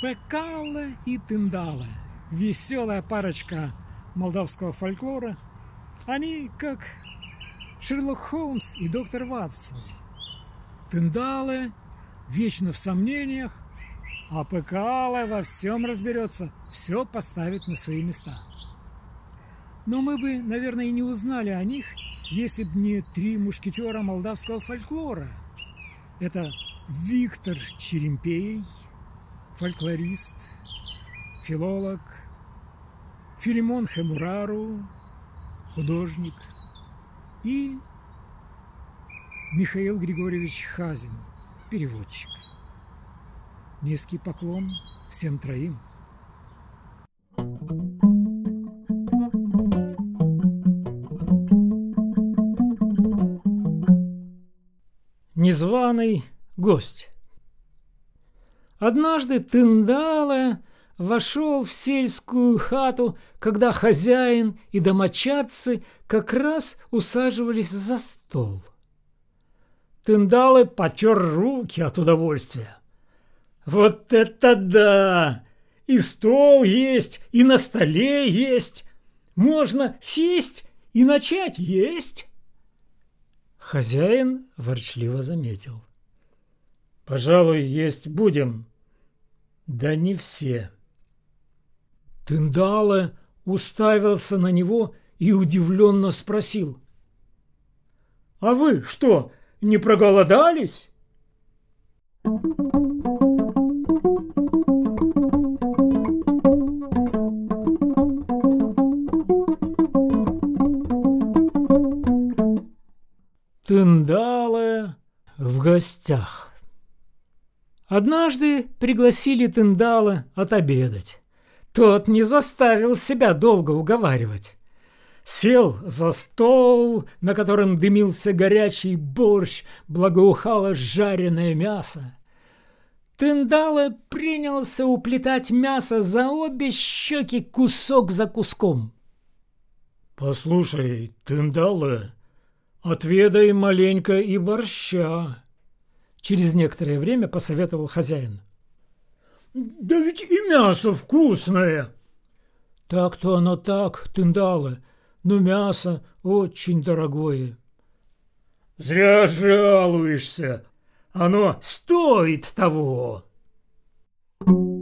Пекала и Тындала. Веселая парочка молдавского фольклора. Они как Шерлок Холмс и доктор Ватсон. Тындалы вечно в сомнениях, а Пекала во всем разберется, все поставит на свои места. Но мы бы, наверное, и не узнали о них, если бы не три мушкетера молдавского фольклора. Это Виктор Черемпей – фольклорист, филолог, Филимон Хемурару, художник и Михаил Григорьевич Хазин, переводчик. Низкий поклон всем троим. Незваный гость Однажды Тындала вошел в сельскую хату, когда хозяин и домочадцы как раз усаживались за стол. Тындалы потер руки от удовольствия. «Вот это да! И стол есть, и на столе есть! Можно сесть и начать есть!» Хозяин ворчливо заметил. Пожалуй, есть будем. Да не все. Тындале уставился на него и удивленно спросил. «А вы что, не проголодались?» Тындалы в гостях. Однажды пригласили Тындала отобедать. Тот не заставил себя долго уговаривать. Сел за стол, на котором дымился горячий борщ, благоухало жареное мясо. Тендала принялся уплетать мясо за обе щеки кусок за куском. «Послушай, Тендала, отведай маленько и борща», Через некоторое время посоветовал хозяин. «Да ведь и мясо вкусное!» «Так-то оно так, тындалы, но мясо очень дорогое». «Зря жалуешься! Оно стоит того!» Thank you.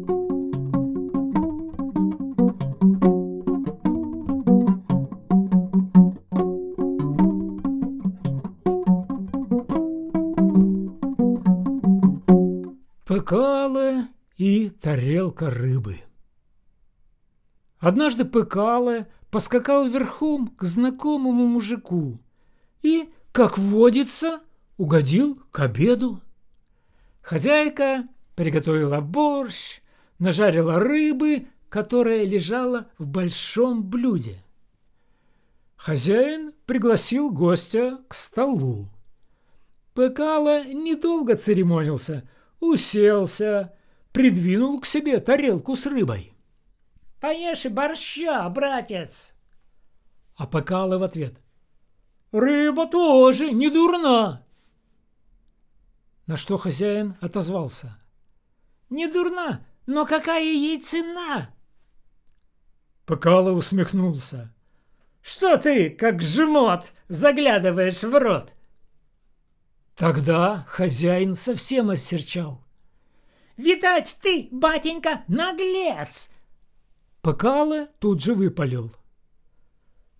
Пыкало и тарелка рыбы. Однажды Пыкало поскакал верхом к знакомому мужику и, как водится, угодил к обеду. Хозяйка приготовила борщ, нажарила рыбы, которая лежала в большом блюде. Хозяин пригласил гостя к столу. Пыкало недолго церемонился – уселся, придвинул к себе тарелку с рыбой. «Поешь и борща, братец!» А Пакала в ответ. «Рыба тоже не дурна!» На что хозяин отозвался. «Не дурна, но какая ей цена?» Пакала усмехнулся. «Что ты, как жмот, заглядываешь в рот? Тогда хозяин совсем осерчал. «Видать ты, батенька, наглец!» Покалы тут же выпалил.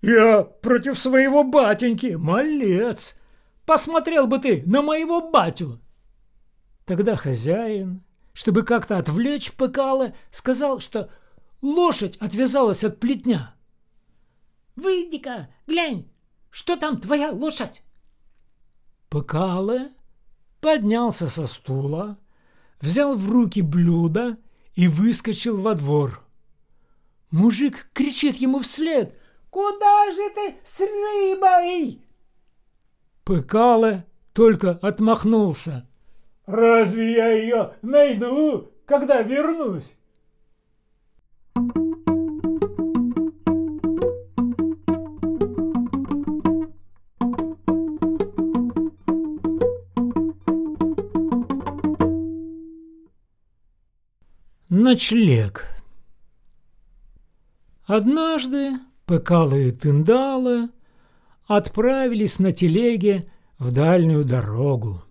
«Я против своего батеньки, малец! Посмотрел бы ты на моего батю!» Тогда хозяин, чтобы как-то отвлечь Покалы, сказал, что лошадь отвязалась от плетня. «Выйди-ка, глянь, что там твоя лошадь?» Пыкалы поднялся со стула, взял в руки блюдо и выскочил во двор. Мужик кричит ему вслед «Куда же ты с рыбой?» Пыкалы только отмахнулся. «Разве я ее найду, когда вернусь?» Ночлег. Однажды Пекала и Тындала отправились на телеге в дальнюю дорогу.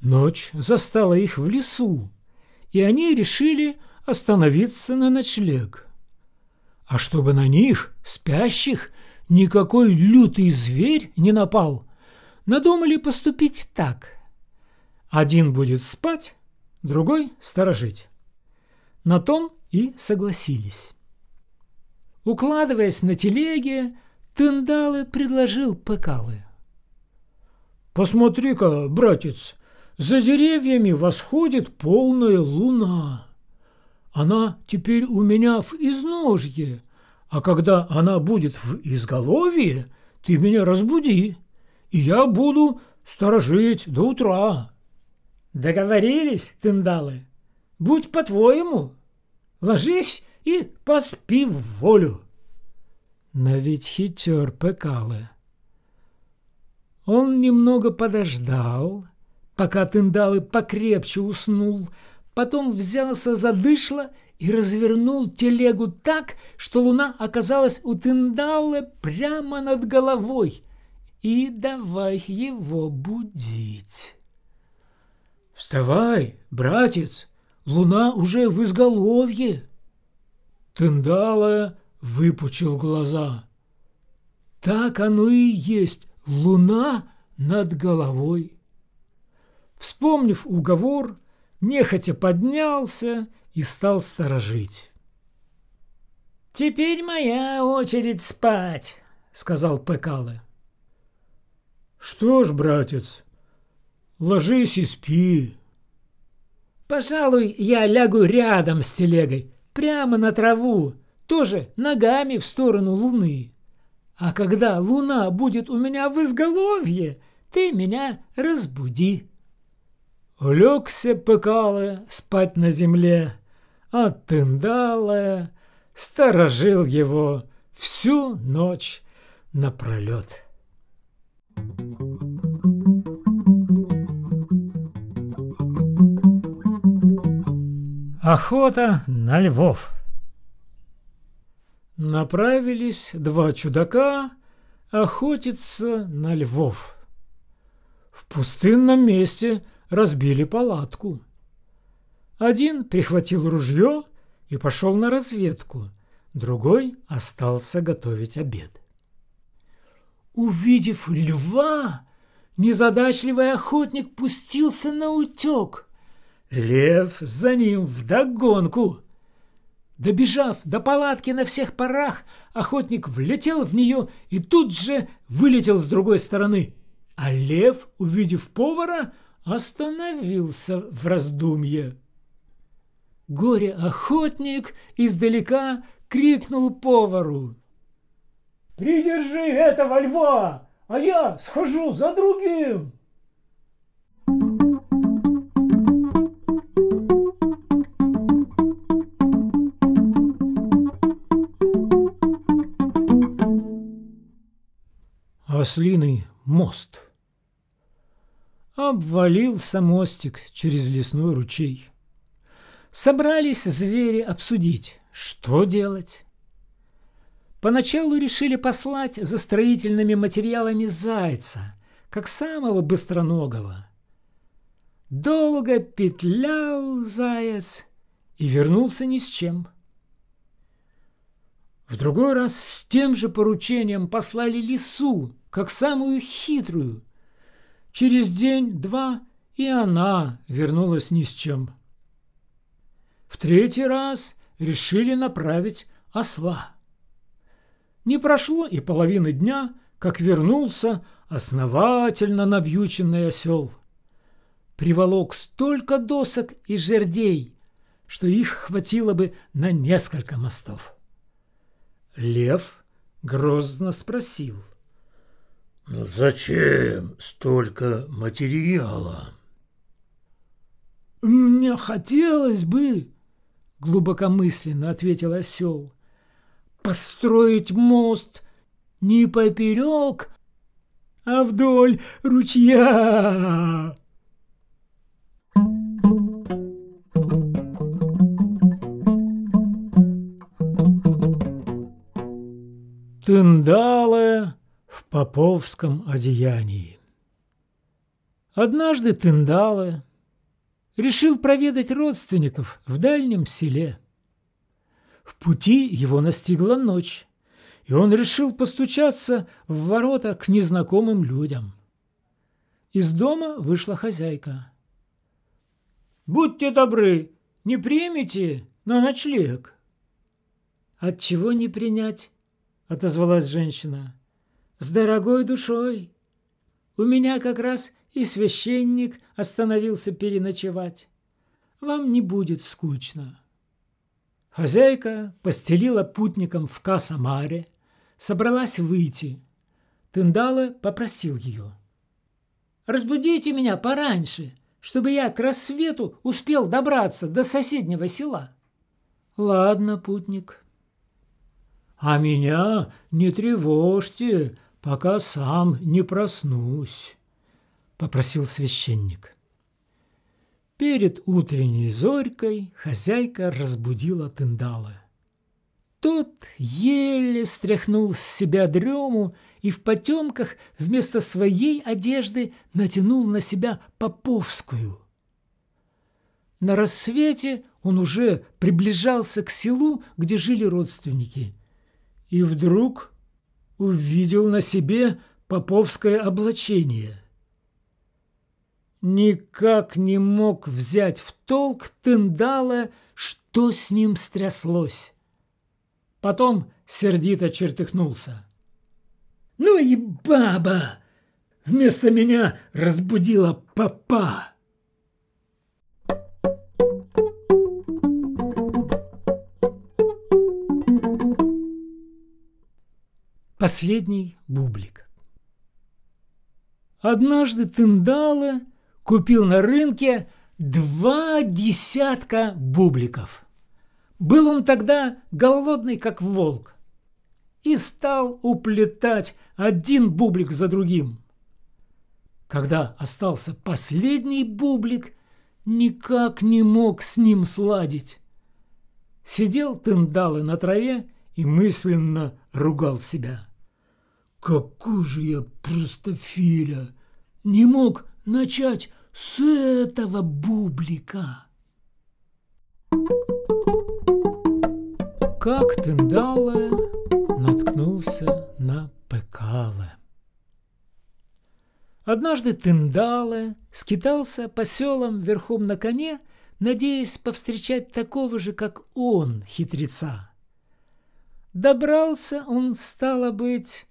Ночь застала их в лесу, и они решили остановиться на ночлег. А чтобы на них, спящих, никакой лютый зверь не напал, надумали поступить так. Один будет спать, другой — сторожить. На том и согласились. Укладываясь на телеге, Тындалы предложил Пекалы. «Посмотри-ка, братец, за деревьями восходит полная луна. Она теперь у меня в изножье, а когда она будет в изголовье, ты меня разбуди, и я буду сторожить до утра». «Договорились, Тындалы?» будь по-твоему. Ложись и поспи в волю. Навіть хитер пекали. Он немного подождал, пока Тындалы покрепче уснул, потом взялся за дышло и развернул телегу так, что луна оказалась у Тындалы прямо над головой. И давай его будить. «Вставай, братец!» Луна уже в изголовье!» Тендала выпучил глаза. «Так оно и есть! Луна над головой!» Вспомнив уговор, нехотя поднялся и стал сторожить. «Теперь моя очередь спать», — сказал Пекалы. «Что ж, братец, ложись и спи», Пожалуй, я лягу рядом с телегой, прямо на траву, тоже ногами в сторону луны. А когда луна будет у меня в изголовье, ты меня разбуди. Улегся Пыкалы спать на земле, а Тындалая сторожил его всю ночь напролет. Охота на львов. Направились два чудака охотиться на львов. В пустынном месте разбили палатку. Один прихватил ружье и пошел на разведку, другой остался готовить обед. Увидев льва, незадачливый охотник пустился на утек – Лев за ним вдогонку. Добежав до палатки на всех парах, охотник влетел в нее и тут же вылетел с другой стороны. А лев, увидев повара, остановился в раздумье. Горе-охотник издалека крикнул повару. «Придержи этого льва, а я схожу за другим!» ослиный мост. Обвалился мостик через лесной ручей. Собрались звери обсудить, что делать. Поначалу решили послать за строительными материалами зайца, как самого быстроногого. Долго петлял заяц и вернулся ни с чем. В другой раз с тем же поручением послали лису, как самую хитрую. Через день-два и она вернулась ни с чем. В третий раз решили направить осла. Не прошло и половины дня, как вернулся основательно навьюченный осел. Приволок столько досок и жердей, что их хватило бы на несколько мостов. Лев грозно спросил. «Зачем столько материала?» «Мне хотелось бы, — глубокомысленно ответил осел, — построить мост не поперек, а вдоль ручья». Тындалая Поповском одеянии. Однажды Тындала решил проведать родственников в дальнем селе. В пути его настигла ночь, и он решил постучаться в ворота к незнакомым людям. Из дома вышла хозяйка. «Будьте добры, не примите на ночлег?» «Отчего не принять?» — отозвалась женщина с дорогой душой. У меня как раз и священник остановился переночевать. Вам не будет скучно. Хозяйка постелила путникам в Касамаре, собралась выйти. Тындала попросил ее. «Разбудите меня пораньше, чтобы я к рассвету успел добраться до соседнего села». «Ладно, путник». «А меня не тревожьте», пока сам не проснусь», — попросил священник. Перед утренней зорькой хозяйка разбудила Тындала. Тот еле стряхнул с себя дрему и в потемках вместо своей одежды натянул на себя поповскую. На рассвете он уже приближался к селу, где жили родственники. И вдруг увидел на себе поповское облачение. Никак не мог взять в толк Тындала, что с ним стряслось. Потом сердито чертыхнулся. «Ну и баба! Вместо меня разбудила папа!» Последний бублик. Однажды Тындала купил на рынке два десятка бубликов. Был он тогда голодный, как волк, и стал уплетать один бублик за другим. Когда остался последний бублик, никак не мог с ним сладить. Сидел Тындалы на траве и мысленно ругал себя – какой же я простофиля! Не мог начать с этого бублика. Как Тендале наткнулся на Пекале. Однажды Тындале скитался по селам верхом на коне, надеясь повстречать такого же, как он, хитреца. Добрался он, стало быть,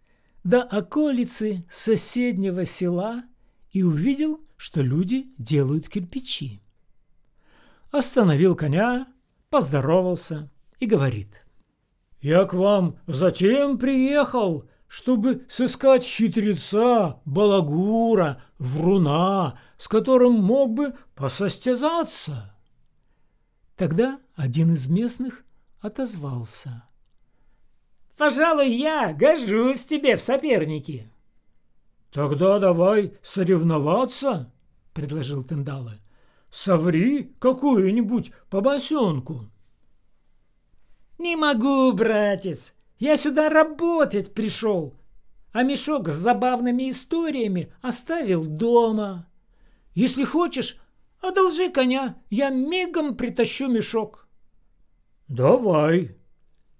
до околицы соседнего села и увидел, что люди делают кирпичи. Остановил коня, поздоровался и говорит. «Я к вам затем приехал, чтобы сыскать хитреца, балагура, вруна, с которым мог бы посостязаться». Тогда один из местных отозвался – Пожалуй, я гожусь тебе в соперники. «Тогда давай соревноваться», — предложил Тендала. «Соври какую-нибудь по босенку». «Не могу, братец. Я сюда работать пришел, а мешок с забавными историями оставил дома. Если хочешь, одолжи коня, я мигом притащу мешок». «Давай»,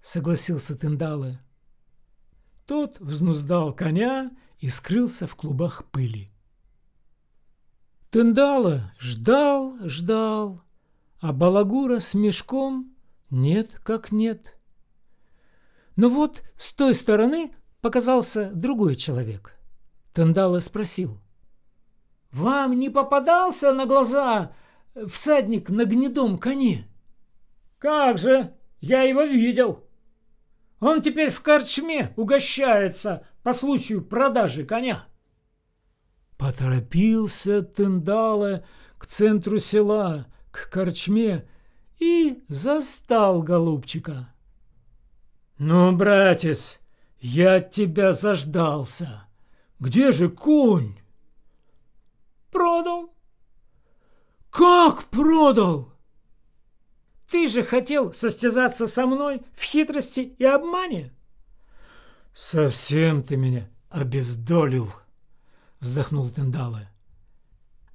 — согласился Тендала. Тот взнуздал коня и скрылся в клубах пыли. Тендала ждал, ждал, а Балагура с мешком нет как нет. Но вот с той стороны показался другой человек. Тендала спросил. «Вам не попадался на глаза всадник на гнедом коне?» «Как же! Я его видел!» Он теперь в корчме угощается по случаю продажи коня. Поторопился Тындала к центру села, к корчме, и застал голубчика. «Ну, братец, я от тебя заждался. Где же конь?» «Продал». «Как продал?» Ты же хотел состязаться со мной в хитрости и обмане. Совсем ты меня обездолил, вздохнул Тендалая.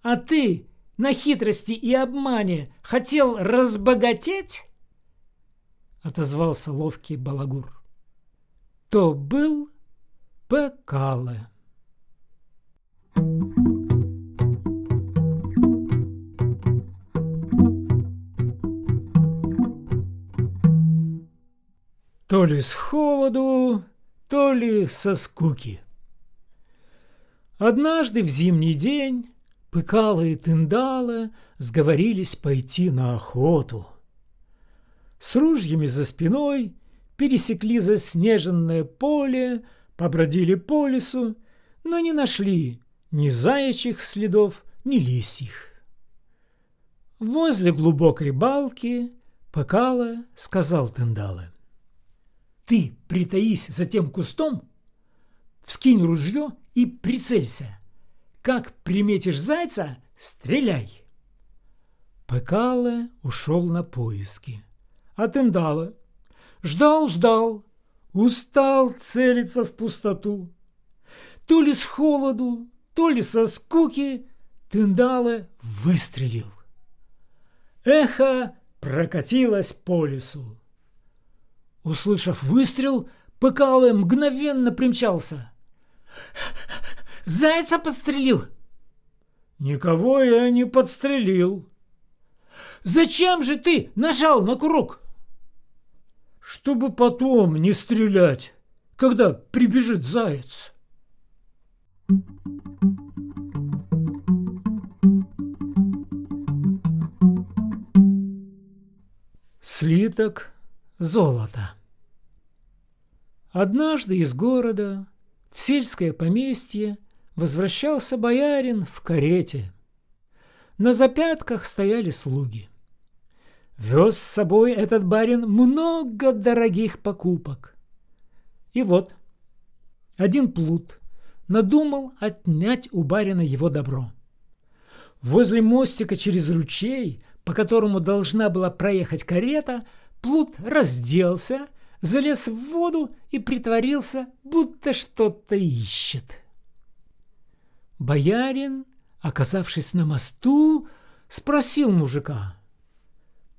А ты на хитрости и обмане хотел разбогатеть? Отозвался ловкий балагур. То был Пекале. то ли с холоду, то ли со скуки. Однажды в зимний день Пыкала и Тындала сговорились пойти на охоту. С ружьями за спиной пересекли заснеженное поле, побродили по лесу, но не нашли ни заячьих следов, ни лисьих. Возле глубокой балки Пыкала сказал Тындала. Ты притаись за тем кустом, вскинь ружье и прицелься. Как приметишь зайца, стреляй. Пекале ушел на поиски. а Атендала. Ждал, ждал. Устал целиться в пустоту. То ли с холоду, то ли со скуки Тендале выстрелил. Эхо прокатилось по лесу. Услышав выстрел, ПКЛ мгновенно примчался. «Зайца подстрелил!» «Никого я не подстрелил!» «Зачем же ты нажал на курок?» «Чтобы потом не стрелять, когда прибежит заяц!» Слиток Золото. Однажды из города в сельское поместье возвращался боярин в карете. На запятках стояли слуги. Вез с собой этот барин много дорогих покупок. И вот один плут надумал отнять у барина его добро. Возле мостика через ручей, по которому должна была проехать карета, Плут разделся, залез в воду и притворился, будто что-то ищет. Боярин, оказавшись на мосту, спросил мужика.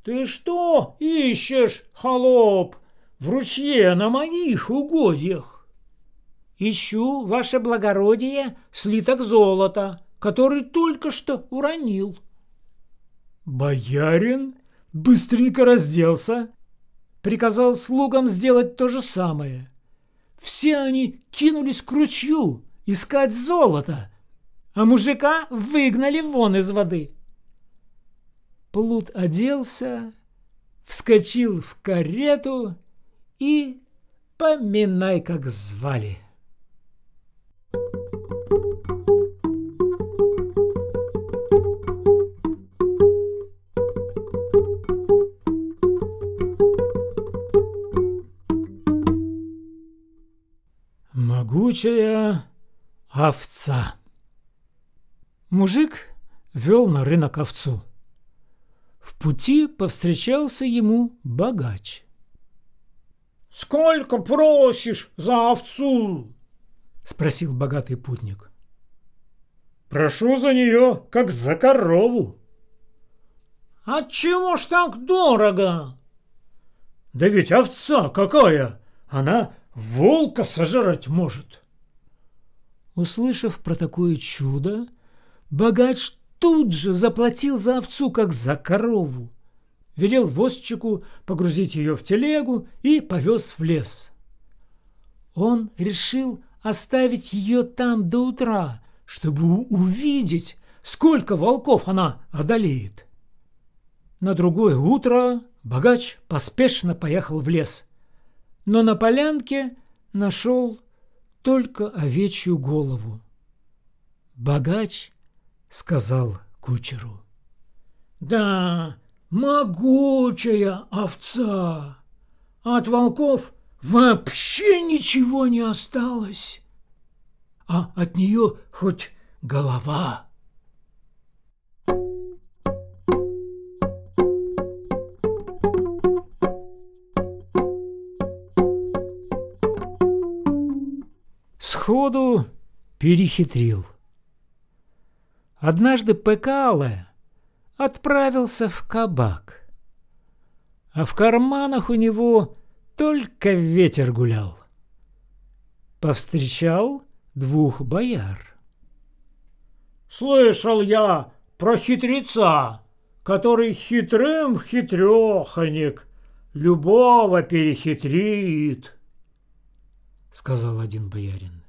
«Ты что ищешь, холоп, в ручье на моих угодьях?» «Ищу, ваше благородие, слиток золота, который только что уронил». Боярин быстренько разделся, приказал слугам сделать то же самое. Все они кинулись к ручью искать золото, а мужика выгнали вон из воды. Плут оделся, вскочил в карету и поминай, как звали. Могучая овца. Мужик вел на рынок овцу. В пути повстречался ему богач. «Сколько просишь за овцу?» — спросил богатый путник. «Прошу за нее, как за корову». «Отчего ж так дорого?» «Да ведь овца какая! Она волка сожрать может. Услышав про такое чудо, богач тут же заплатил за овцу, как за корову. Велел возчику погрузить ее в телегу и повез в лес. Он решил оставить ее там до утра, чтобы увидеть, сколько волков она одолеет. На другое утро богач поспешно поехал в лес, но на полянке нашел только овечью голову. Богач сказал кучеру. «Да, могучая овца! От волков вообще ничего не осталось, а от нее хоть голова!» сходу перехитрил. Однажды Пекале отправился в кабак, а в карманах у него только ветер гулял. Повстречал двух бояр. «Слышал я про хитреца, который хитрым хитреханик любого перехитрит», — сказал один боярин.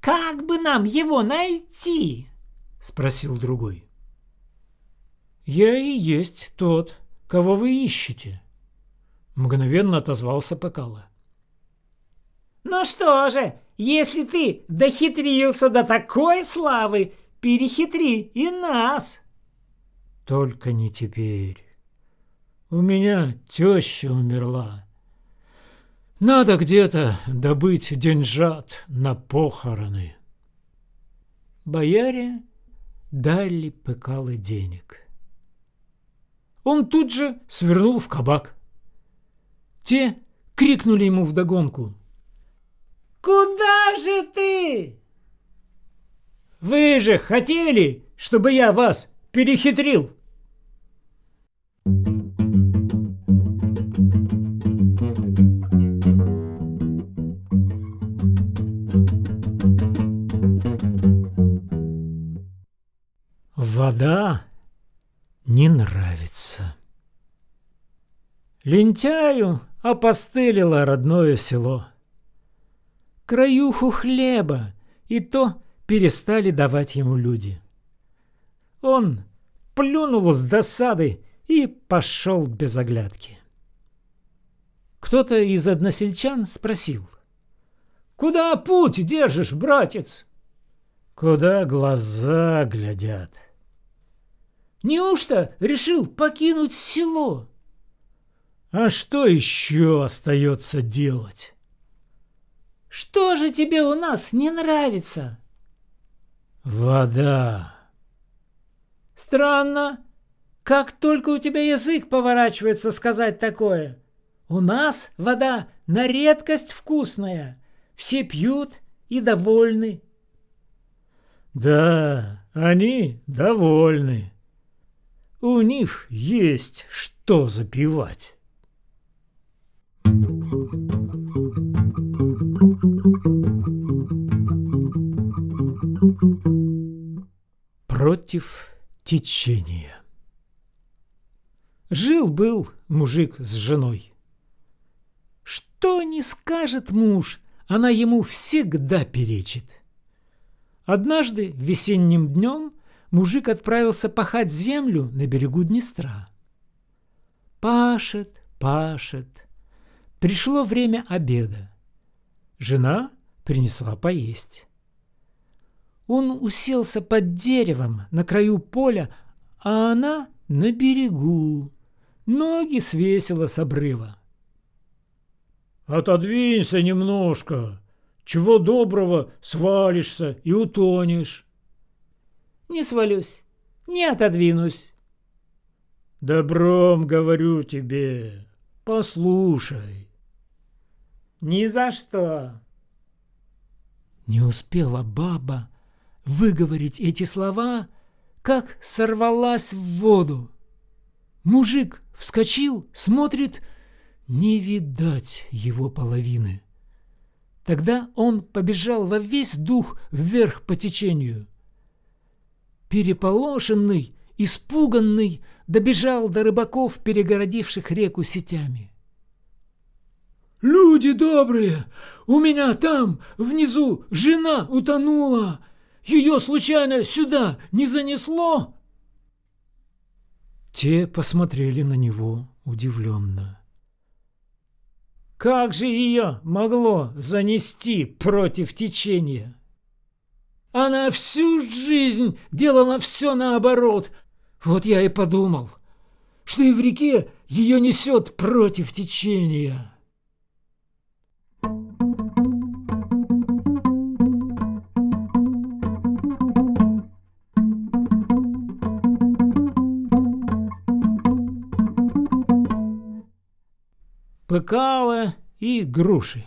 Как бы нам его найти? спросил другой. Я и есть тот, кого вы ищете, мгновенно отозвался Покала. Ну что же, если ты дохитрился до такой славы, перехитри и нас. Только не теперь. У меня теща умерла. Надо где-то добыть деньжат на похороны. Бояре дали Пыкалы денег. Он тут же свернул в кабак. Те крикнули ему вдогонку. «Куда же ты?» «Вы же хотели, чтобы я вас перехитрил!» вода не нравится. Лентяю опостылило родное село. Краюху хлеба и то перестали давать ему люди. Он плюнул с досады и пошел без оглядки. Кто-то из односельчан спросил. «Куда путь держишь, братец?» «Куда глаза глядят?» Неужто решил покинуть село? А что еще остается делать? Что же тебе у нас не нравится? Вода. Странно. Как только у тебя язык поворачивается сказать такое. У нас вода на редкость вкусная. Все пьют и довольны. Да, они довольны у них есть что запивать. Против течения Жил-был мужик с женой. Что не скажет муж, она ему всегда перечит. Однажды весенним днем – мужик отправился пахать землю на берегу Днестра. Пашет, пашет. Пришло время обеда. Жена принесла поесть. Он уселся под деревом на краю поля, а она на берегу. Ноги свесила с обрыва. «Отодвинься немножко. Чего доброго свалишься и утонешь». Не свалюсь, не отодвинусь. Добром говорю тебе, послушай. Ни за что. Не успела баба выговорить эти слова, как сорвалась в воду. Мужик вскочил, смотрит, не видать его половины. Тогда он побежал во весь дух вверх по течению – переполошенный, испуганный, добежал до рыбаков, перегородивших реку сетями. «Люди добрые! У меня там, внизу, жена утонула! Ее случайно сюда не занесло?» Те посмотрели на него удивленно. «Как же ее могло занести против течения?» Она всю жизнь делала все наоборот. Вот я и подумал, что и в реке ее несет против течения. Пыкало и груши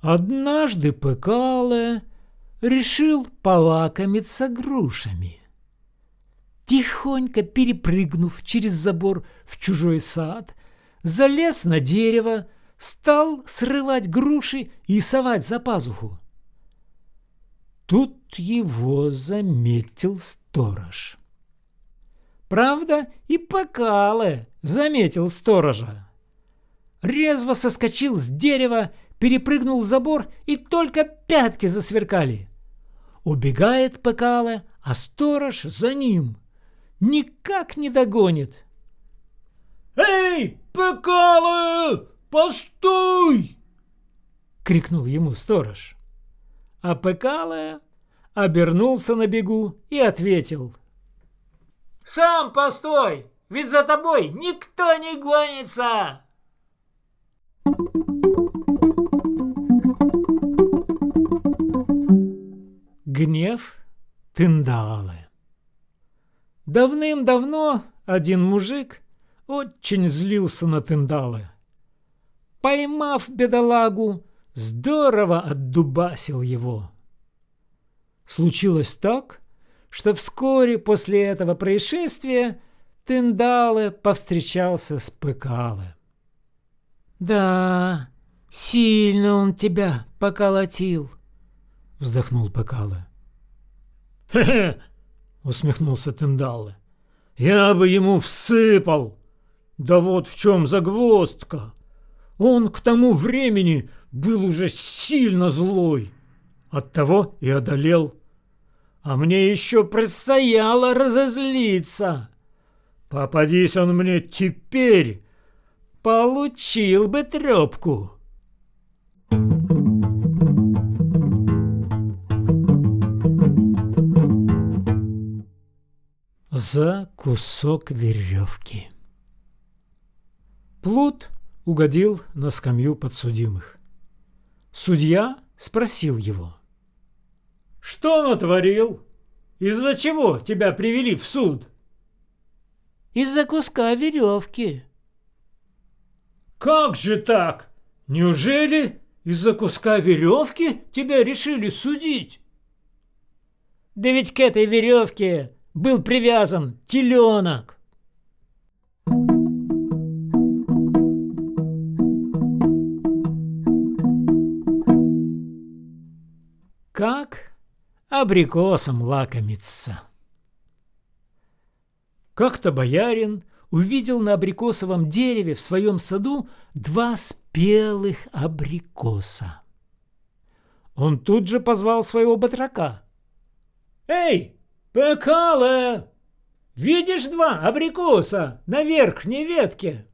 Однажды Пыкало решил полакомиться грушами. Тихонько перепрыгнув через забор в чужой сад, залез на дерево, стал срывать груши и совать за пазуху. Тут его заметил сторож. Правда, и покалы заметил сторожа. Резво соскочил с дерева, перепрыгнул забор, и только пятки засверкали. Убегает Пекале, а сторож за ним. Никак не догонит. «Эй, Пекале, постой!» — крикнул ему сторож. А Пекале обернулся на бегу и ответил. «Сам постой, ведь за тобой никто не гонится!» Thank you. Гнев Тиндалы. Давным-давно один мужик очень злился на Тиндалы. Поймав бедолагу, здорово отдубасил его. Случилось так, что вскоре после этого происшествия Тиндалы повстречался с Пыкалы. «Да, сильно он тебя поколотил», — вздохнул Пыкалы. «Хе-хе!» — усмехнулся Тендалле. «Я бы ему всыпал! Да вот в чем загвоздка! Он к тому времени был уже сильно злой, оттого и одолел. А мне еще предстояло разозлиться. Попадись он мне теперь, получил бы трепку!» за кусок веревки. Плут угодил на скамью подсудимых. Судья спросил его. «Что он отворил? Из-за чего тебя привели в суд?» «Из-за куска веревки». «Как же так? Неужели из-за куска веревки тебя решили судить?» «Да ведь к этой веревке был привязан теленок. Как абрикосом лакомиться. Как-то боярин увидел на абрикосовом дереве в своем саду два спелых абрикоса. Он тут же позвал своего батрака. «Эй, «Пекале! Видишь два абрикоса на верхней ветке?»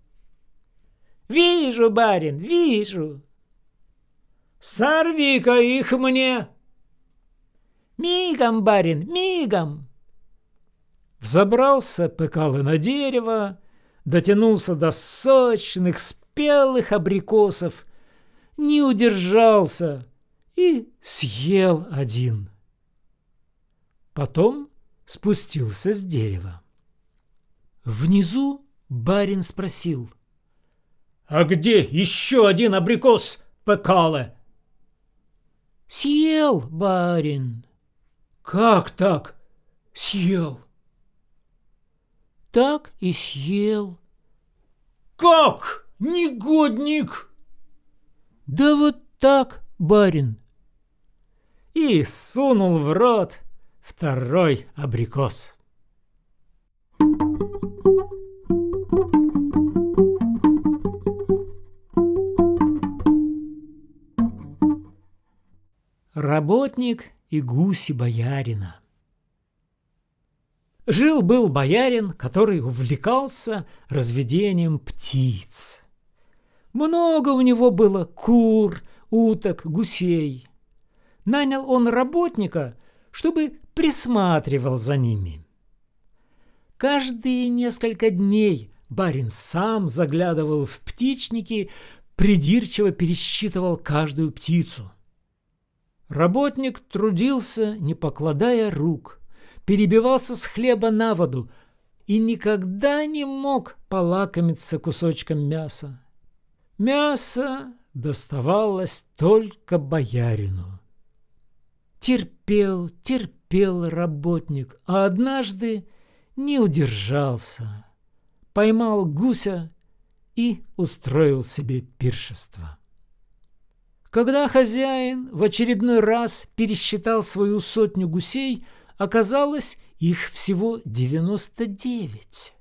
«Вижу, барин, вижу!» «Сорви-ка их мне!» «Мигом, барин, мигом!» Взобрался Пекалы на дерево, дотянулся до сочных, спелых абрикосов, не удержался и съел один. Потом спустился с дерева. Внизу барин спросил. «А где еще один абрикос, Пекале?» «Съел, барин». «Как так? Съел?» «Так и съел». «Как, негодник?» «Да вот так, барин». И сунул в рот второй абрикос. Работник и гуси боярина. Жил-был боярин, который увлекался разведением птиц. Много у него было кур, уток, гусей. Нанял он работника, чтобы присматривал за ними. Каждые несколько дней барин сам заглядывал в птичники, придирчиво пересчитывал каждую птицу. Работник трудился, не покладая рук, перебивался с хлеба на воду и никогда не мог полакомиться кусочком мяса. Мясо доставалось только боярину терпел, терпел работник, а однажды не удержался, поймал гуся и устроил себе пиршество. Когда хозяин в очередной раз пересчитал свою сотню гусей, оказалось их всего 99.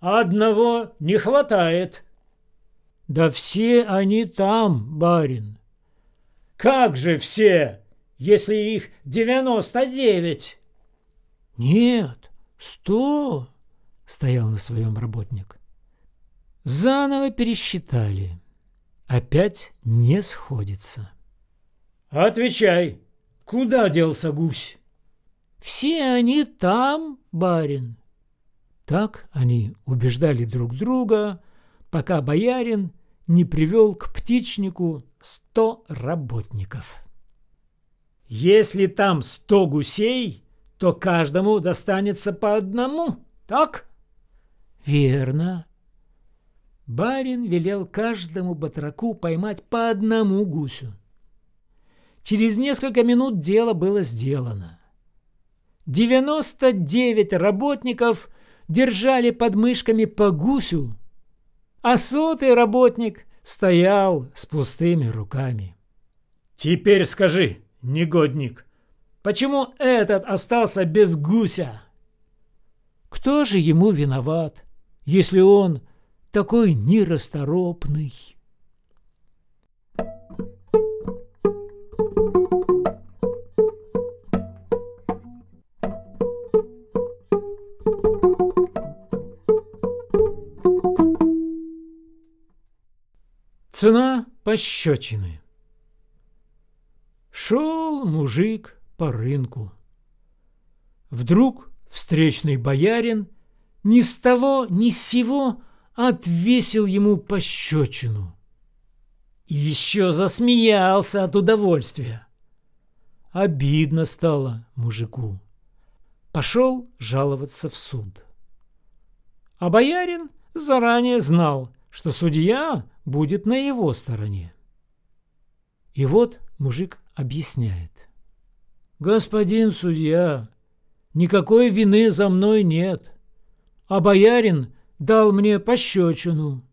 «Одного не хватает», «Да все они там, барин!» «Как же все? если их 99? Нет, сто, стоял на своем работник. Заново пересчитали. Опять не сходится. Отвечай, куда делся гусь? Все они там, барин. Так они убеждали друг друга, пока боярин не привел к птичнику сто работников. Если там сто гусей, то каждому достанется по одному, так? Верно. Барин велел каждому батраку поймать по одному гусю. Через несколько минут дело было сделано. 99 работников держали под мышками по гусю, а сотый работник стоял с пустыми руками. «Теперь скажи, негодник. Почему этот остался без гуся? Кто же ему виноват, если он такой нерасторопный? Цена пощечины. Шел мужик по рынку. Вдруг встречный боярин ни с того ни с сего отвесил ему пощечину. И еще засмеялся от удовольствия. Обидно стало мужику. Пошел жаловаться в суд. А боярин заранее знал, что судья будет на его стороне. И вот мужик объясняет. «Господин судья, никакой вины за мной нет, а боярин дал мне пощечину».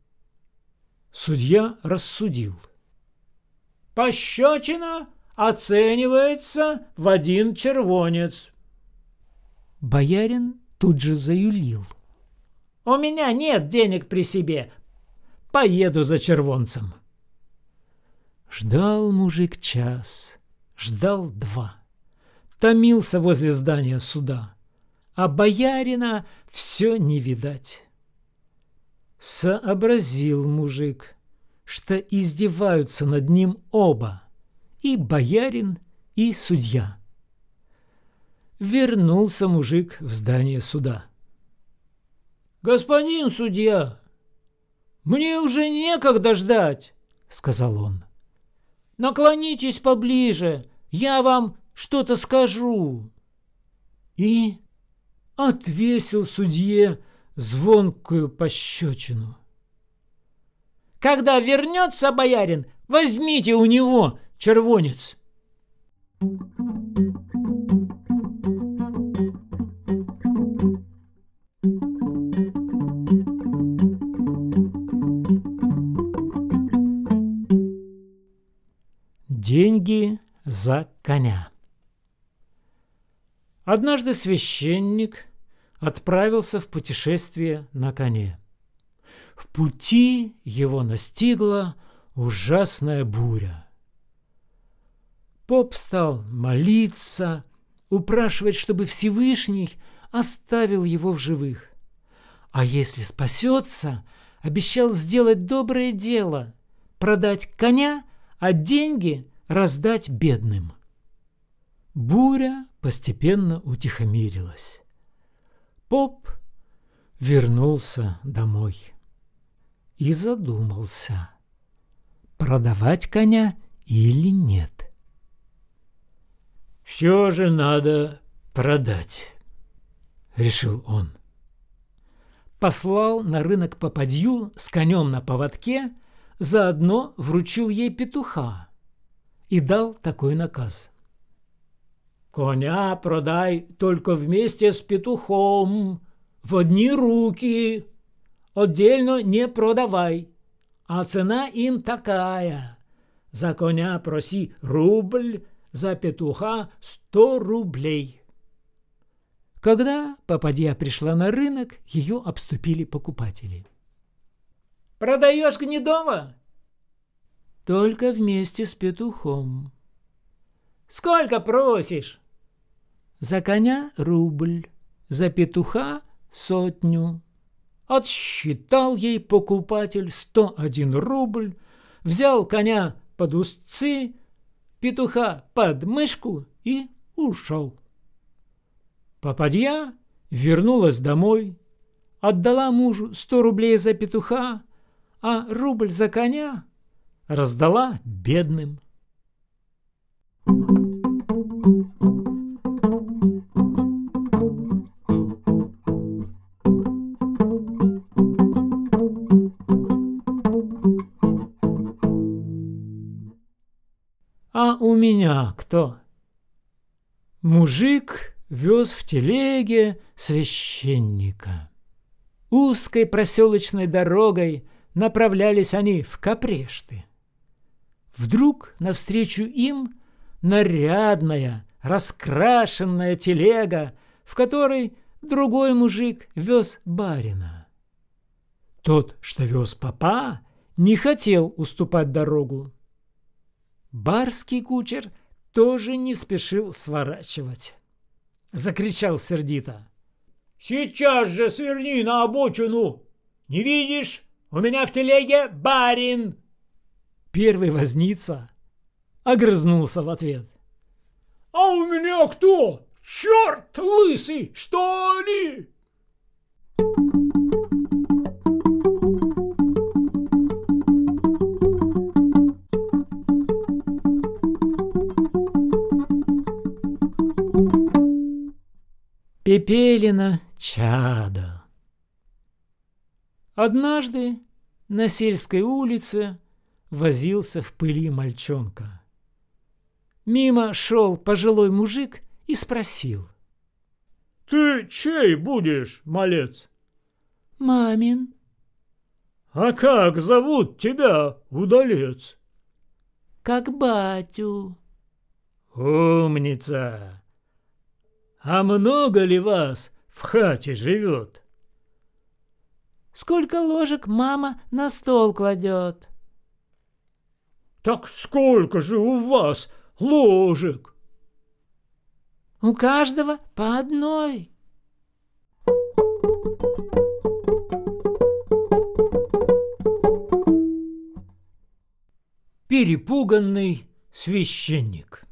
Судья рассудил. «Пощечина оценивается в один червонец». Боярин тут же заюлил. «У меня нет денег при себе. Поеду за червонцем». Ждал мужик час, ждал два. Томился возле здания суда, а боярина все не видать. Сообразил мужик, что издеваются над ним оба, и боярин, и судья. Вернулся мужик в здание суда. «Господин судья, мне уже некогда ждать», — сказал он. Наклонитесь поближе, я вам что-то скажу». И отвесил судье звонкую пощечину. «Когда вернется боярин, возьмите у него червонец!» Thank you. Деньги за коня. Однажды священник отправился в путешествие на коне. В пути его настигла ужасная буря. Поп стал молиться, упрашивать, чтобы Всевышний оставил его в живых. А если спасется, обещал сделать доброе дело, продать коня, а деньги – раздать бедным. Буря постепенно утихомирилась. Поп вернулся домой и задумался, продавать коня или нет. «Все же надо продать», — решил он. Послал на рынок попадью с конем на поводке, заодно вручил ей петуха, и дал такой наказ. «Коня продай только вместе с петухом, в одни руки, отдельно не продавай, а цена им такая. За коня проси рубль, за петуха сто рублей». Когда Попадья пришла на рынок, ее обступили покупатели. «Продаешь гнедого?» Только вместе с петухом. «Сколько просишь?» «За коня рубль, за петуха сотню». Отсчитал ей покупатель 101 рубль, взял коня под устцы, петуха под мышку и ушел. Попадья вернулась домой, отдала мужу сто рублей за петуха, а рубль за коня раздала бедным. А у меня кто? Мужик вез в телеге священника. Узкой проселочной дорогой направлялись они в Капрешты. Вдруг навстречу им нарядная, раскрашенная телега, в которой другой мужик вез барина. Тот, что вез папа, не хотел уступать дорогу. Барский кучер тоже не спешил сворачивать. Закричал сердито. «Сейчас же сверни на обочину! Не видишь? У меня в телеге барин!» Первый возница огрызнулся в ответ. «А у меня кто? Черт лысый, что ли?» Пепелина чада. Однажды на сельской улице возился в пыли мальчонка. Мимо шел пожилой мужик и спросил. «Ты чей будешь, малец?» «Мамин». «А как зовут тебя, удалец?» «Как батю». «Умница! А много ли вас в хате живет?» «Сколько ложек мама на стол кладет?» Так сколько же у вас ложек? У каждого по одной. Перепуганный священник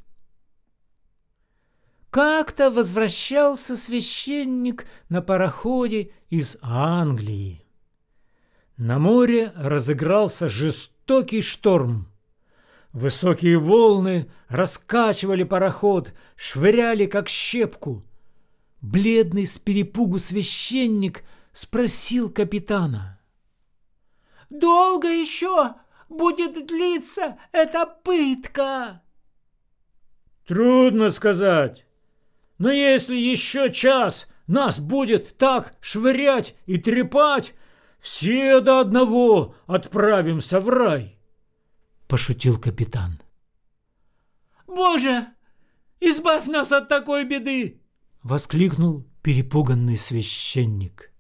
Как-то возвращался священник на пароходе из Англии. На море разыгрался жестокий шторм – Высокие волны раскачивали пароход, швыряли как щепку. Бледный с перепугу священник спросил капитана. «Долго еще будет длиться эта пытка?» «Трудно сказать. Но если еще час нас будет так швырять и трепать, все до одного отправимся в рай». – пошутил капитан. «Боже, избавь нас от такой беды!» – воскликнул перепуганный священник.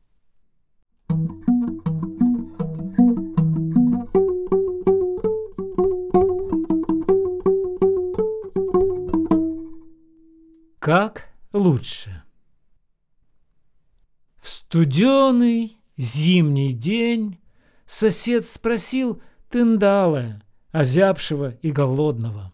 Как лучше? В студеный зимний день сосед спросил Тындала – озябшего и голодного.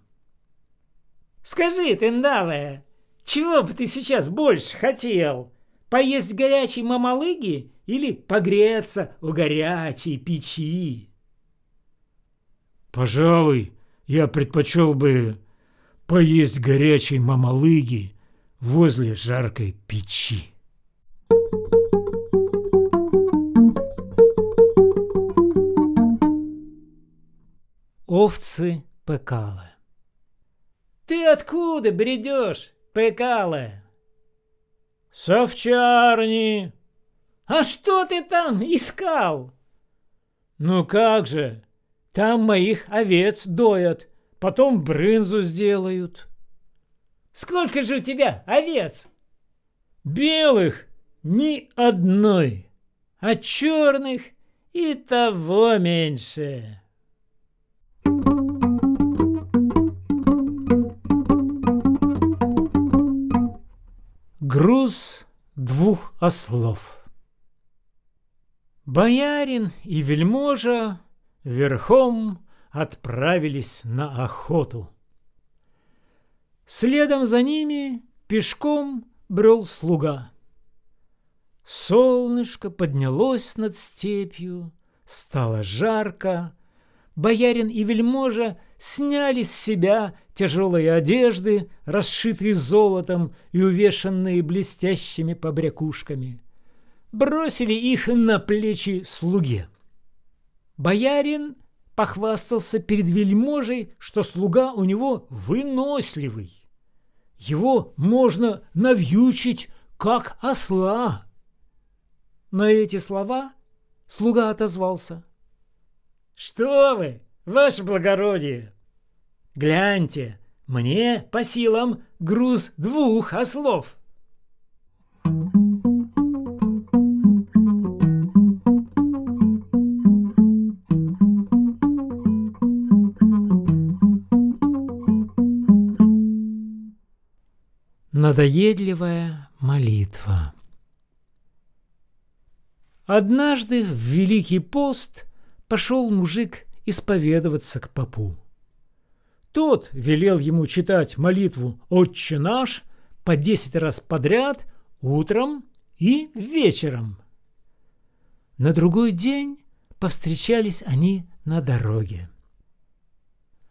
«Скажи, тендавая, чего бы ты сейчас больше хотел? Поесть горячей мамалыги или погреться у горячей печи?» «Пожалуй, я предпочел бы поесть горячей мамалыги возле жаркой печи». Овцы Пекалы. «Ты откуда бредешь, Пекалы?» «С овчарни». «А что ты там искал?» «Ну как же, там моих овец доят, потом брынзу сделают». «Сколько же у тебя овец?» «Белых ни одной, а черных и того меньше». Груз двух ослов Боярин и вельможа верхом отправились на охоту. Следом за ними пешком брел слуга. Солнышко поднялось над степью, стало жарко. Боярин и вельможа сняли с себя тяжелые одежды, расшитые золотом и увешанные блестящими побрякушками. Бросили их на плечи слуге. Боярин похвастался перед вельможей, что слуга у него выносливый. Его можно навьючить, как осла. На эти слова слуга отозвался. «Что вы, ваше благородие!» Гляньте, мне по силам груз двух ослов. Надоедливая молитва Однажды в Великий пост пошел мужик исповедоваться к попу. Тот велел ему читать молитву «Отче наш» по десять раз подряд утром и вечером. На другой день повстречались они на дороге.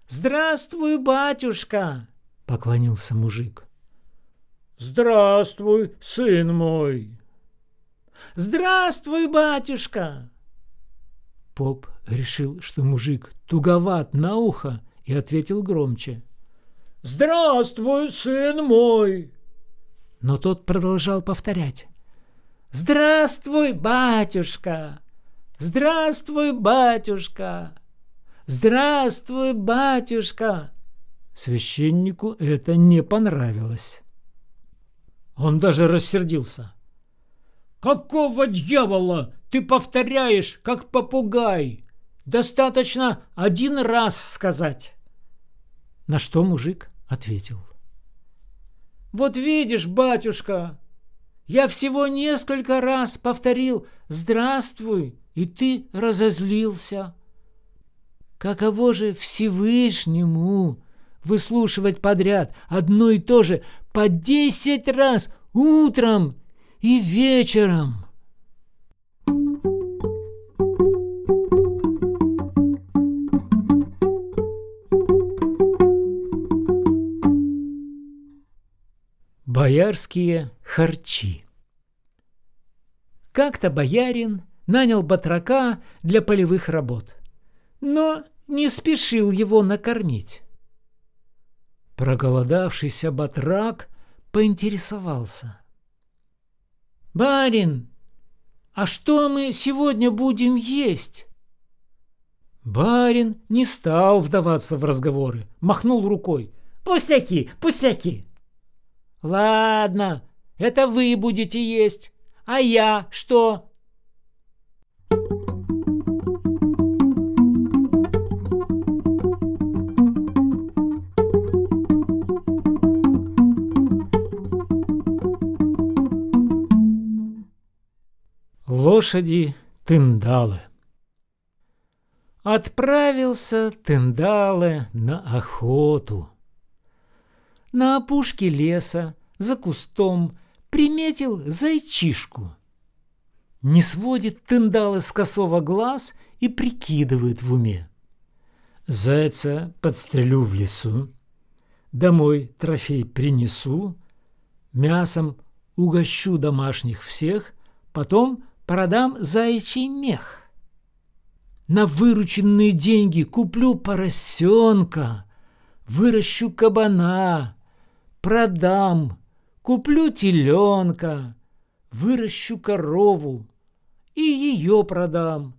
«Здравствуй, батюшка!» – поклонился мужик. «Здравствуй, сын мой!» «Здравствуй, батюшка!» Поп решил, что мужик туговат на ухо и ответил громче. «Здравствуй, сын мой!» Но тот продолжал повторять. «Здравствуй, батюшка! Здравствуй, батюшка! Здравствуй, батюшка!» Священнику это не понравилось. Он даже рассердился. «Какого дьявола ты повторяешь, как попугай? Достаточно один раз сказать!» На что мужик ответил. «Вот видишь, батюшка, я всего несколько раз повторил «Здравствуй», и ты разозлился. Каково же Всевышнему выслушивать подряд одно и то же по десять раз утром и вечером?» Боярские харчи. Как-то боярин нанял батрака для полевых работ, но не спешил его накормить. Проголодавшийся батрак поинтересовался. «Барин, а что мы сегодня будем есть?» Барин не стал вдаваться в разговоры, махнул рукой. «Пустяки, пустяки!» «Ладно, это вы будете есть. А я что?» Лошади Тындалы Отправился Тындалы на охоту на опушке леса, за кустом, приметил зайчишку. Не сводит тындалы с косого глаз и прикидывает в уме. Зайца подстрелю в лесу, домой трофей принесу, мясом угощу домашних всех, потом продам заячий мех. На вырученные деньги куплю поросенка, выращу кабана, продам, куплю теленка, выращу корову и ее продам.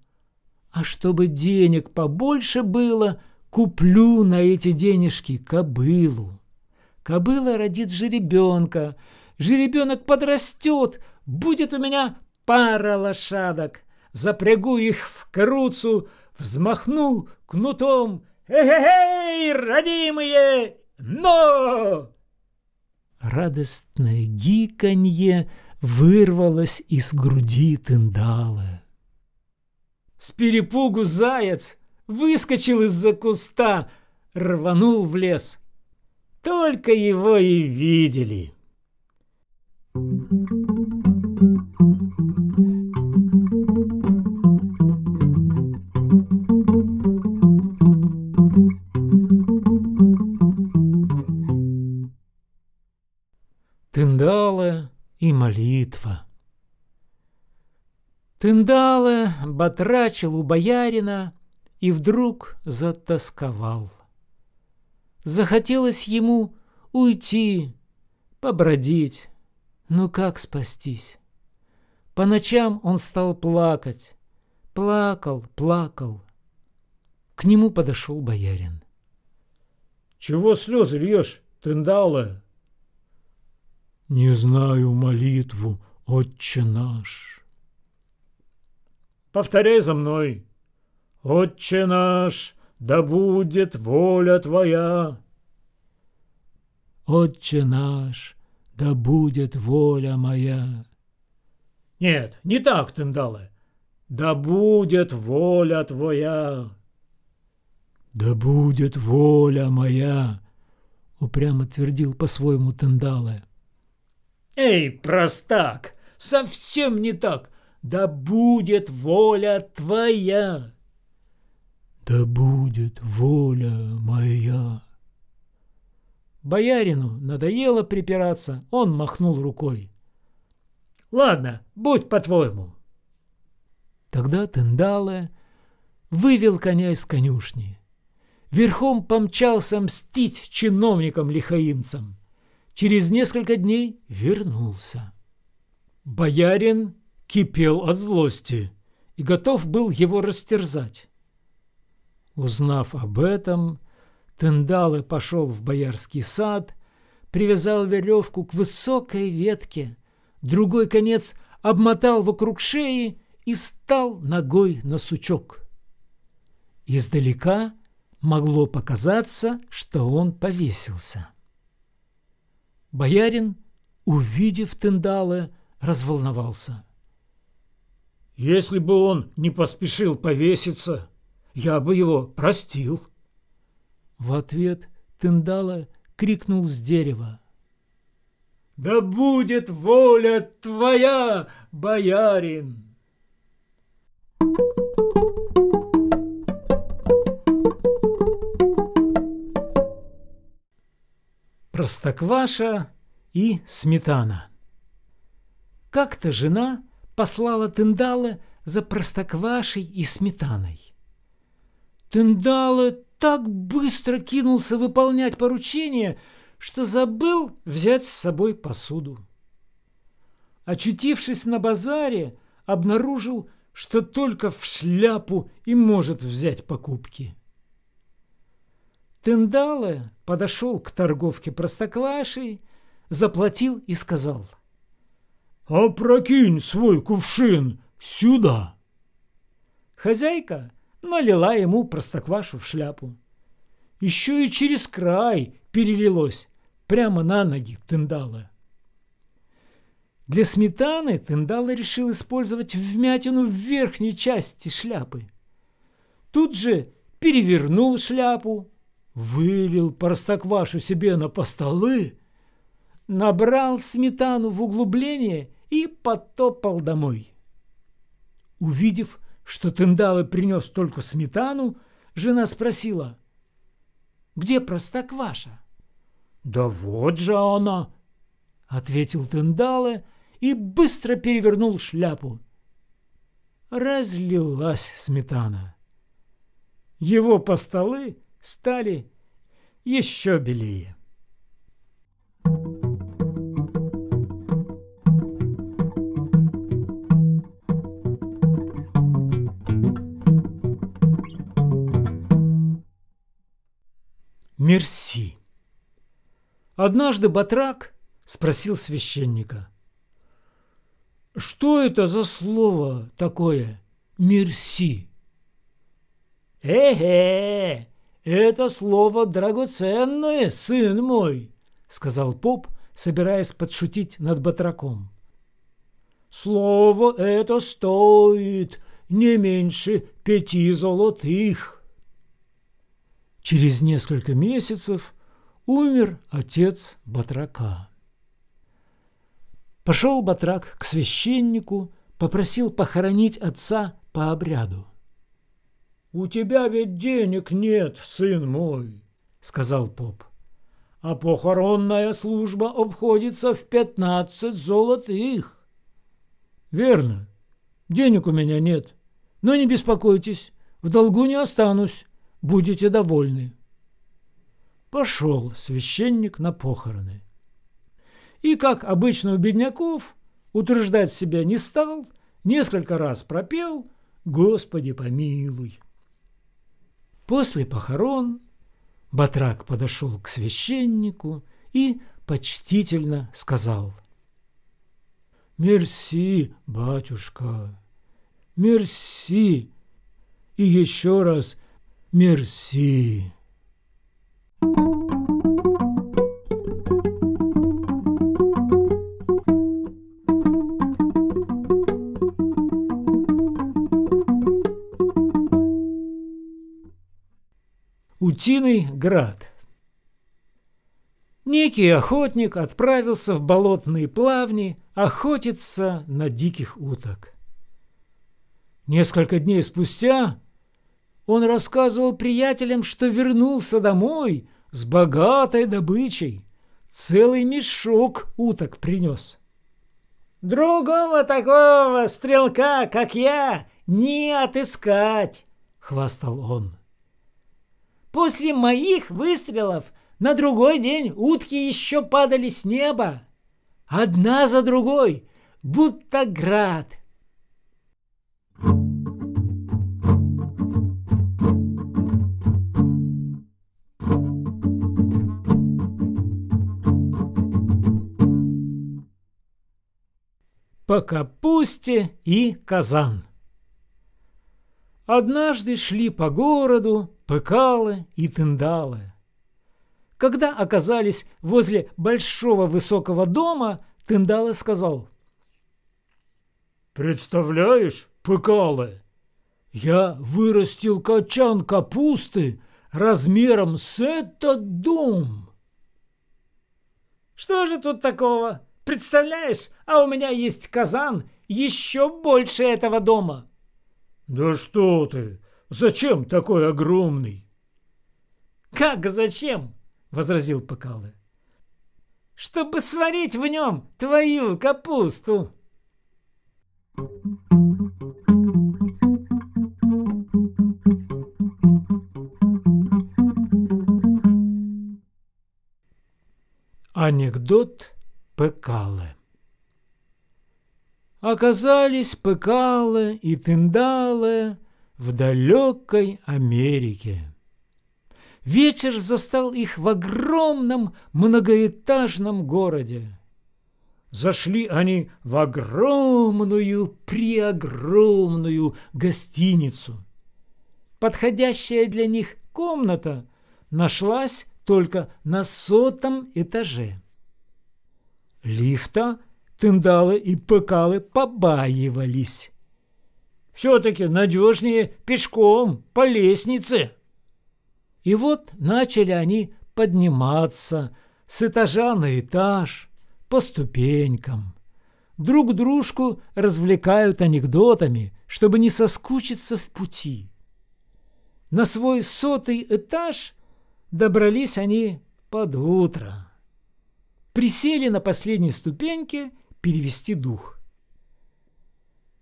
А чтобы денег побольше было, куплю на эти денежки кобылу. Кобыла родит жеребенка, жеребенок подрастет, будет у меня пара лошадок. Запрягу их в круцу, взмахну кнутом. эй хей родимые! Но! Радостное гиканье вырвалось из груди тындала. С перепугу заяц выскочил из-за куста, рванул в лес. Только его и видели. Тындала и молитва. Тындала батрачил у боярина и вдруг затасковал. Захотелось ему уйти, побродить, ну как спастись? По ночам он стал плакать, плакал, плакал. К нему подошел боярин. «Чего слезы льешь, Тындала?» не знаю молитву, Отче наш. Повторяй за мной. Отче наш, да будет воля Твоя. Отче наш, да будет воля моя. Нет, не так, Тендале. Да будет воля Твоя. Да будет воля моя, упрямо твердил по-своему Тендале. «Эй, простак, совсем не так! Да будет воля твоя!» «Да будет воля моя!» Боярину надоело припираться, он махнул рукой. «Ладно, будь по-твоему!» Тогда Тендале вывел коня из конюшни. Верхом помчался мстить чиновникам-лихаимцам через несколько дней вернулся. Боярин кипел от злости и готов был его растерзать. Узнав об этом, Тендалы пошел в боярский сад, привязал веревку к высокой ветке, другой конец обмотал вокруг шеи и стал ногой на сучок. Издалека могло показаться, что он повесился. Боярин, увидев Тендала, разволновался. «Если бы он не поспешил повеситься, я бы его простил». В ответ Тендала крикнул с дерева. «Да будет воля твоя, боярин!» простокваша и сметана. Как-то жена послала Тындала за простоквашей и сметаной. Тындала так быстро кинулся выполнять поручение, что забыл взять с собой посуду. Очутившись на базаре, обнаружил, что только в шляпу и может взять покупки. Тындала подошел к торговке простоквашей, заплатил и сказал. «А прокинь свой кувшин сюда!» Хозяйка налила ему простоквашу в шляпу. Еще и через край перелилось прямо на ноги тындала. Для сметаны Тындала решил использовать вмятину в верхней части шляпы. Тут же перевернул шляпу, вылил простоквашу себе на постолы, набрал сметану в углубление и потопал домой. Увидев, что Тындалы принес только сметану, жена спросила, «Где простокваша?» «Да вот же она!» — ответил Тындалы и быстро перевернул шляпу. Разлилась сметана. Его постолы стали еще белее. Мерси. Однажды Батрак спросил священника. «Что это за слово такое «мерси»?» «Э-э!» «Это слово драгоценное, сын мой», — сказал поп, собираясь подшутить над батраком. «Слово это стоит не меньше пяти золотых». Через несколько месяцев умер отец батрака. Пошел батрак к священнику, попросил похоронить отца по обряду. «У тебя ведь денег нет, сын мой», — сказал поп. «А похоронная служба обходится в пятнадцать золотых». «Верно. Денег у меня нет. Но не беспокойтесь, в долгу не останусь. Будете довольны». Пошел священник на похороны. И, как обычно у бедняков, утруждать себя не стал, несколько раз пропел «Господи помилуй». После похорон Батрак подошел к священнику и почтительно сказал «Мерси, батюшка, мерси и еще раз мерси». Утиный град Некий охотник отправился в болотные плавни охотиться на диких уток. Несколько дней спустя он рассказывал приятелям, что вернулся домой с богатой добычей. Целый мешок уток принес. «Другого такого стрелка, как я, не отыскать!» — хвастал он. После моих выстрелов на другой день утки еще падали с неба. Одна за другой, будто град. По капусте и казан. Однажды шли по городу Пыкалы и Тындалы. Когда оказались возле большого высокого дома, Тындалы сказал. «Представляешь, Пыкалы, я вырастил качан капусты размером с этот дом». «Что же тут такого? Представляешь, а у меня есть казан еще больше этого дома». «Да что ты! Зачем такой огромный?» «Как зачем?» – возразил Пакалы. «Чтобы сварить в нем твою капусту!» Анекдот Пекалы оказались Пекала и Тиндала в далекой Америке. Вечер застал их в огромном многоэтажном городе. Зашли они в огромную, преогромную гостиницу. Подходящая для них комната нашлась только на сотом этаже. Лифта – Тындалы и Пыкалы побаивались. Все-таки надежнее пешком, по лестнице. И вот начали они подниматься с этажа на этаж, по ступенькам. Друг дружку развлекают анекдотами, чтобы не соскучиться в пути. На свой сотый этаж добрались они под утро. Присели на последней ступеньке перевести дух.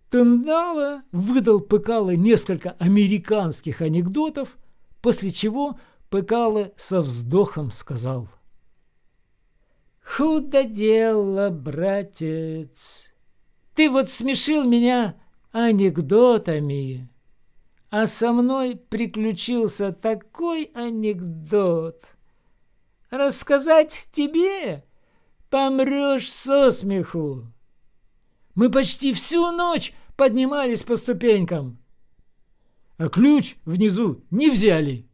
Тендала выдал Пыкало несколько американских анекдотов, после чего Пыкало со вздохом сказал. «Худо дело, братец! Ты вот смешил меня анекдотами, а со мной приключился такой анекдот. Рассказать тебе?» Помрешь со смеху. Мы почти всю ночь поднимались по ступенькам. А ключ внизу не взяли.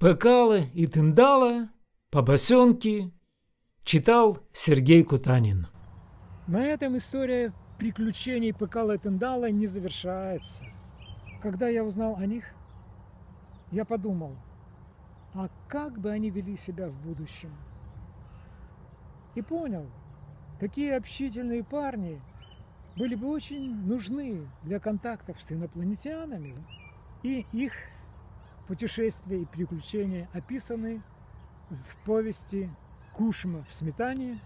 Бекала и Тындала по босенке читал Сергей Кутанин. На этом история приключений Пекала и Тендала не завершается. Когда я узнал о них, я подумал, а как бы они вели себя в будущем? И понял, такие общительные парни были бы очень нужны для контактов с инопланетянами, и их путешествия и приключения описаны в повести «Кушма в сметане»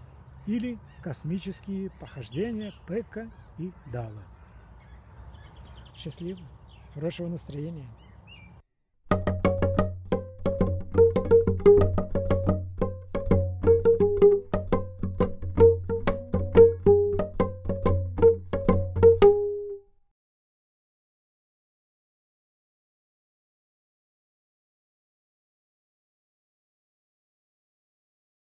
или космические похождения Пека и Дала. Счастливо, хорошего настроения.